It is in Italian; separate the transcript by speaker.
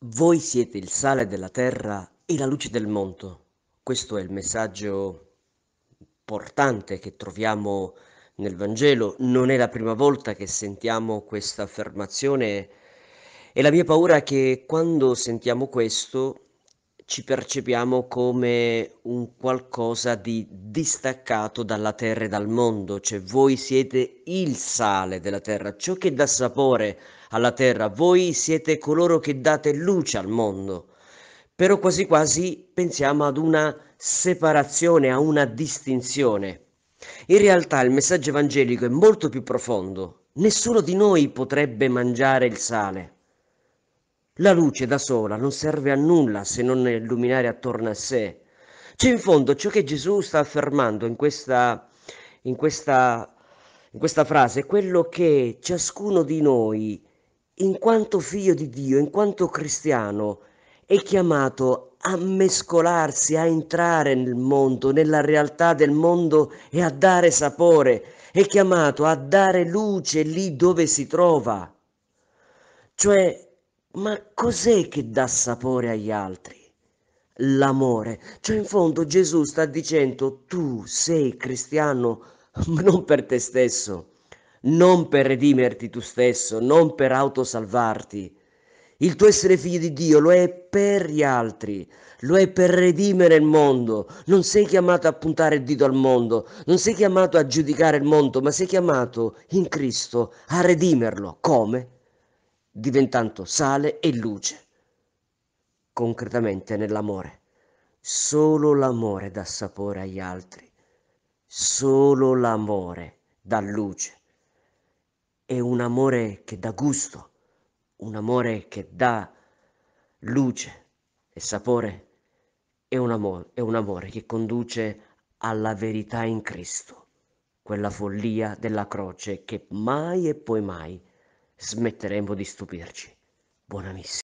Speaker 1: Voi siete il sale della terra e la luce del mondo. Questo è il messaggio importante che troviamo nel Vangelo. Non è la prima volta che sentiamo questa affermazione e la mia paura è che quando sentiamo questo ci percepiamo come un qualcosa di distaccato dalla terra e dal mondo, cioè voi siete il sale della terra, ciò che dà sapore alla terra, voi siete coloro che date luce al mondo, però quasi quasi pensiamo ad una separazione, a una distinzione. In realtà il messaggio evangelico è molto più profondo, nessuno di noi potrebbe mangiare il sale. La luce da sola non serve a nulla se non illuminare attorno a sé. Cioè in fondo ciò che Gesù sta affermando in questa, in questa, in questa frase, è quello che ciascuno di noi, in quanto figlio di Dio, in quanto cristiano, è chiamato a mescolarsi, a entrare nel mondo, nella realtà del mondo e a dare sapore, è chiamato a dare luce lì dove si trova. Cioè ma cos'è che dà sapore agli altri? L'amore. Cioè in fondo Gesù sta dicendo tu sei cristiano non per te stesso, non per redimerti tu stesso, non per autosalvarti. Il tuo essere figlio di Dio lo è per gli altri, lo è per redimere il mondo. Non sei chiamato a puntare il dito al mondo, non sei chiamato a giudicare il mondo, ma sei chiamato in Cristo a redimerlo. Come? diventando sale e luce. Concretamente nell'amore. Solo l'amore dà sapore agli altri. Solo l'amore dà luce. È un amore che dà gusto, un amore che dà luce e sapore. È un amore, è un amore che conduce alla verità in Cristo, quella follia della croce che mai e poi mai smetteremo di stupirci. Buona Buonanissimo.